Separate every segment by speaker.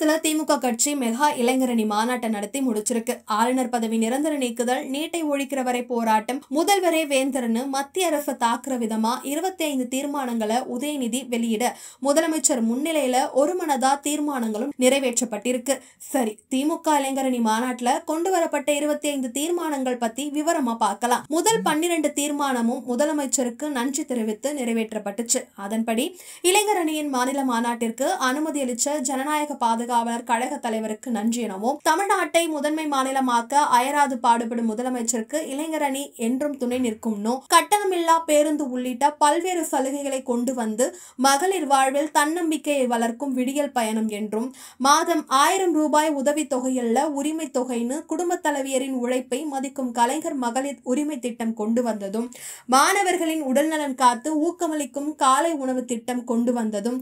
Speaker 1: தமிழகத்துல திமுக கட்சி மெகா இளைஞரணி மாநாட்டை நடத்தி முடிச்சிருக்கு ஆளுநர் பதவி நிரந்தர நீக்குதல் நீட்டை ஒழிக்கிற வரை போராட்டம் முதல்வரே வேந்தர்னு மத்திய அரசு தாக்குற விதமா இருபத்தி ஐந்து தீர்மானங்களை உதயநிதி வெளியிட முதலமைச்சர் முன்னிலையில ஒரு மனதா தீர்மானங்களும் நிறைவேற்றப்பட்டிருக்கு சரி திமுக இளைஞரணி மாநாட்டுல கொண்டு வரப்பட்ட இருபத்தி ஐந்து தீர்மானங்கள் பத்தி விவரமா பார்க்கலாம் முதல் பன்னிரண்டு தீர்மானமும் முதலமைச்சருக்கு நன்றி தெரிவித்து நிறைவேற்றப்பட்டுச்சு அதன்படி இளைஞரணியின் மாநில மாநாட்டிற்கு அனுமதி அளிச்ச ஜனநாயக பாதுகாப்பு பாதுகாவலர் கழக தலைவருக்கு நன்றி எனவும் தமிழ்நாட்டை முதன்மை மாநிலமாக்க அயராது பாடுபடும் முதலமைச்சருக்கு இளைஞரணி என்றும் துணை நிற்கும்னு கட்டணமில்லா பேருந்து உள்ளிட்ட பல்வேறு சலுகைகளை கொண்டு வந்து மகளிர் வாழ்வில் தன்னம்பிக்கையை வளர்க்கும் விடியல் பயணம் என்றும் மாதம் ஆயிரம் ரூபாய் தொகையல்ல உரிமை தொகைன்னு குடும்ப தலைவியரின் உழைப்பை மதிக்கும் கலைஞர் மகளிர் உரிமை திட்டம் கொண்டு வந்ததும் மாணவர்களின் உடல்நலன் காத்து ஊக்கமளிக்கும் காலை உணவு திட்டம் கொண்டு வந்ததும்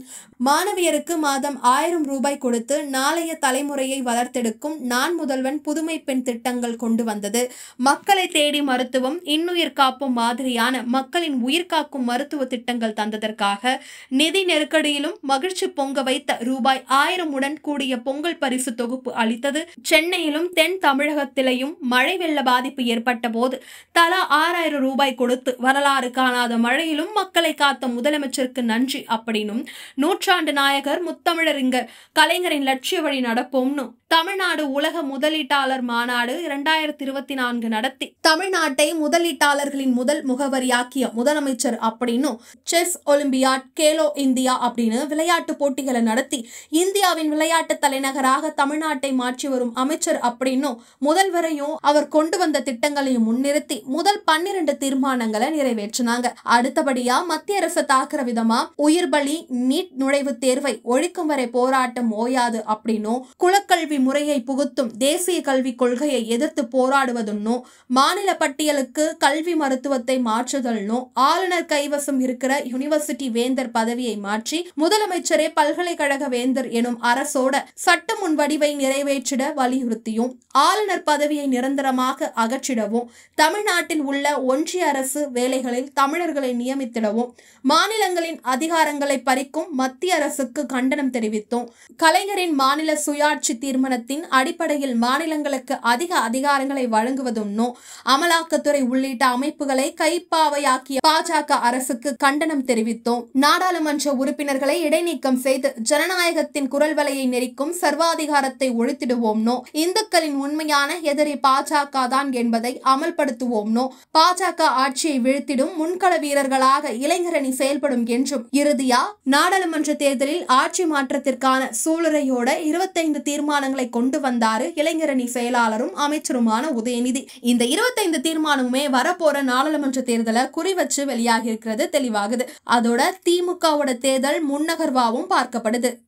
Speaker 1: மாணவியருக்கு மாதம் ஆயிரம் ரூபாய் கொடுத்து நாளைய தலைமுறையை வளர்த்தெடுக்கும் நான் முதல்வன் புதுமை பெண் திட்டங்கள் கொண்டு வந்தது மக்களை தேடி மருத்துவம் இன்னுயிர் காப்பும் மாதிரியான மக்களின் உயிர் காக்கும் மருத்துவ திட்டங்கள் தந்ததற்காக நிதி நெருக்கடியிலும் மகிழ்ச்சி பொங்க வைத்த ரூபாய் ஆயிரம் உடன் கூடிய பொங்கல் பரிசு தொகுப்பு அளித்தது சென்னையிலும் தென் தமிழகத்திலேயும் மழை வெள்ள பாதிப்பு ஏற்பட்ட போது தலா ஆறாயிரம் ரூபாய் கொடுத்து வரலாறு காணாத மழையிலும் மக்களை காத்த முதலமைச்சருக்கு நன்றி அப்படின்னும் நூற்றாண்டு நாயகர் முத்தமிழறிஞர் கலைஞரின் லட்சிய வழி நடப்போம்னு தமிழ்நாடு உலக முதலீட்டாளர் மாநாடு இரண்டாயிரத்தி இருபத்தி நான்கு நடத்தி தமிழ்நாட்டை முதலீட்டாளர்களின் முதல் முகவரியாக்கிய முதலமைச்சர் அப்படின்னு செஸ் ஒலிம்பியாட் கேலோ இந்தியா அப்படின்னு விளையாட்டு போட்டிகளை நடத்தி இந்தியாவின் விளையாட்டு தலைநகராக தமிழ்நாட்டை மாற்றி வரும் அமைச்சர் அப்படின்னு முதல்வரையும் அவர் கொண்டு வந்த திட்டங்களையும் முன்னிறுத்தி முதல் பன்னிரண்டு தீர்மானங்களை நிறைவேற்றினாங்க அடுத்தபடியா மத்திய அரசு தாக்குற விதமா உயிர் பலி நீட் நுழைவு தேர்வை ஒழிக்கும் வரை போராட்டம் ஓயா கூடாது அப்படின்னும் குலக்கல்வி முறையை புகுத்தும் தேசிய கல்விக் கொள்கையை எதிர்த்து போராடுவதுன்னும் மாநில பட்டியலுக்கு கல்வி மருத்துவத்தை மாற்றுதல்னும் ஆளுநர் கைவசம் இருக்கிற யூனிவர்சிட்டி வேந்தர் பதவியை மாற்றி முதலமைச்சரே பல்கலைக்கழக வேந்தர் எனும் அரசோட சட்ட முன்வடிவை நிறைவேற்றிட வலியுறுத்தியும் ஆளுநர் பதவியை நிரந்தரமாக அகற்றிடவும் தமிழ்நாட்டில் உள்ள ஒன்றிய அரசு வேலைகளில் தமிழர்களை நியமித்திடவும் மாநிலங்களின் அதிகாரங்களை பறிக்கும் மத்திய அரசுக்கு கண்டனம் தெரிவித்தும் கலைஞர் பிரதமரின் மாநில சுயாட்சி தீர்மானத்தின் அடிப்படையில் மாநிலங்களுக்கு அதிக அதிகாரங்களை வழங்குவதொன்னும் அமலாக்கத்துறை உள்ளிட்ட அமைப்புகளை கைப்பாவையாக்கிய பாஜக அரசுக்கு கண்டனம் தெரிவித்தோம் நாடாளுமன்ற உறுப்பினர்களை இடைநீக்கம் செய்து ஜனநாயகத்தின் குரல் வலையை நெறிக்கும் சர்வாதிகாரத்தை ஒழித்திடுவோம்னோ இந்துக்களின் உண்மையான எதிரி பாஜக தான் என்பதை அமல்படுத்துவோம்னோ பாஜக ஆட்சியை வீழ்த்திடும் முன்கள வீரர்களாக இளைஞரணி செயல்படும் என்றும் இறுதியா நாடாளுமன்ற தேர்தலில் ஆட்சி மாற்றத்திற்கான சூளுரை சிந்தனையோட இருபத்தைந்து தீர்மானங்களை கொண்டு வந்தாரு இளைஞரணி செயலாளரும் அமைச்சருமான உதயநிதி இந்த இருபத்தைந்து தீர்மானமுமே வரப்போற நாடாளுமன்ற தேர்தலை குறி வச்சு வெளியாகி இருக்கிறது தெளிவாகுது அதோட திமுகவோட தேர்தல் முன்னகர்வாவும் பார்க்கப்படுது